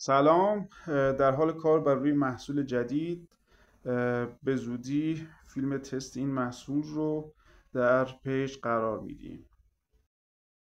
سلام در حال کار بر روی محصول جدید به زودی فیلم تست این محصول رو در پیج قرار میدیم